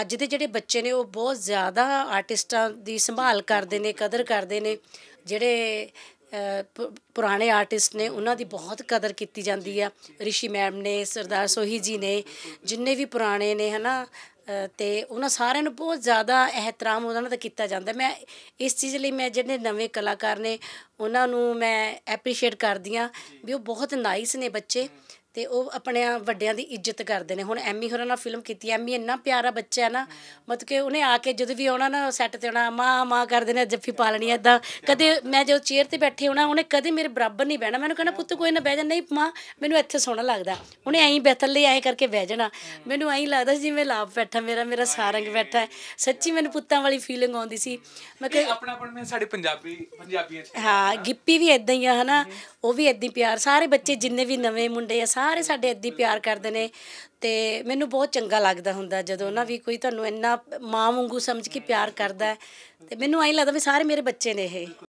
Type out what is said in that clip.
ਅੱਜ ਦੇ ਜਿਹੜੇ ਬੱਚੇ ਨੇ ਉਹ ਬਹੁਤ ਜ਼ਿਆਦਾ ਆਰਟਿਸਟਾਂ ਦੀ ਸੰਭਾਲ ਕਰਦੇ ਨੇ ਕਦਰ ਕਰਦੇ ਨੇ ਜਿਹੜੇ ਪੁਰਾਣੇ ਆਰਟਿਸਟ ਨੇ ਉਹਨਾਂ ਦੀ ਬਹੁਤ ਕਦਰ ਕੀਤੀ ਜਾਂਦੀ ਆ ਰਿਸ਼ੀ ਮੈਮ ਨੇ ਸਰਦਾਰ ਸੋਹੀ ਜੀ ਨੇ ਜਿੰਨੇ ਵੀ ਪੁਰਾਣੇ ਨੇ ਹਨਾ ਤੇ ਉਹਨਾਂ ਸਾਰਿਆਂ ਨੂੰ ਬਹੁਤ ਜ਼ਿਆਦਾ ਇਹਤਰਾਮ ਉਹਨਾਂ ਦਾ ਕੀਤਾ ਜਾਂਦਾ ਮੈਂ ਇਸ ਚੀਜ਼ ਲਈ ਮੈਂ ਜਿਹੜੇ ਨਵੇਂ ਕਲਾਕਾਰ ਨੇ ਉਹਨਾਂ ਨੂੰ ਮੈਂ ਐਪਰੀਸ਼ੀਏਟ ਕਰਦੀ ਆ ਵੀ ਉਹ ਬਹੁਤ ਨਾਈਸ ਨੇ ਬੱਚੇ ਤੇ ਉਹ ਆਪਣੇ ਵੱਡਿਆਂ ਦੀ ਇੱਜ਼ਤ ਕਰਦੇ ਨੇ ਹੁਣ ਐਮੀ ਹੋਰਾਂ ਨਾਲ ਫਿਲਮ ਕੀਤੀ ਐਮੀ ਇੰਨਾ ਪਿਆਰਾ ਬੱਚਾ ਹੈ ਨਾ ਮਤਲਬ ਕਿ ਉਹਨੇ ਆ ਕੇ ਜਦ ਵੀ ਆਉਣਾ ਨਾ ਸੈੱਟ ਤੇ ਆਉਣਾ ਮਾਂ ਮਾਂ ਕਰਦੇ ਨੇ ਜੱਫੀ ਪਾ ਲੈਣੀ ਐਦਾਂ ਕਦੇ ਮੈਂ ਜਦ ਚੇਅਰ ਤੇ ਬੈਠੇ ਹੋਣਾ ਉਹਨੇ ਕਦੇ ਮੇਰੇ ਬਰਾਬਰ ਨਹੀਂ ਬਹਿਣਾ ਮੈਨੂੰ ਕਹਿੰਦਾ ਪੁੱਤ ਕੋਈ ਨਾ ਬਹਿ ਜਾ ਨਹੀਂ ਮਾਂ ਮੈਨੂੰ ਇੱਥੇ ਸੋਹਣਾ ਲੱਗਦਾ ਉਹਨੇ ਐਂ ਬੈਠਣ ਲਈ ਐਂ ਕਰਕੇ ਬਹਿ ਜਾਣਾ ਮੈਨੂੰ ਐਂ ਲੱਗਦਾ ਸੀ ਜਿਵੇਂ ਲਾਭ ਬੈਠਾ ਮੇਰਾ ਮੇਰਾ ਸਾਰੰਗ ਬੈਠਾ ਸੱਚੀ ਮੈਨੂੰ ਪੁੱਤਾਂ ਵਾਲੀ ਫੀਲਿੰਗ ਆਉਂਦੀ ਸੀ ਮੈਂ ਕਿ ਆਪਣਾਪਣ ਮੈਂ ਸਾਡੇ ਪੰਜਾਬੀ ਪੰਜਾਬੀਆਂ ਚ ਹਾਂ ਗਿੱਪੀ ਵੀ ਐਦਾਂ ਹੀ ਆ ਹਨਾ ਉਹ ਵੀ ਐਦਾਂ ਪਿਆਰ ਸਾਰੇ ਬੱਚੇ ਜਿੰਨੇ ਵੀ ਨਵੇਂ ਮੁੰਡੇ ਆ ਸਾਰੇ ਸਾਡੇ ਇੱਦੀ ਪਿਆਰ ਕਰਦੇ ਨੇ ਤੇ ਮੈਨੂੰ ਬਹੁਤ ਚੰਗਾ ਲੱਗਦਾ ਹੁੰਦਾ ਜਦੋਂ ਨਾ ਵੀ ਕੋਈ ਤੁਹਾਨੂੰ ਇੰਨਾ ਮਾਂ ਵਾਂਗੂ ਸਮਝ ਕੇ ਪਿਆਰ ਕਰਦਾ ਤੇ ਮੈਨੂੰ ਐਂ ਲੱਗਦਾ ਵੀ ਸਾਰੇ ਮੇਰੇ ਬੱਚੇ ਨੇ ਇਹ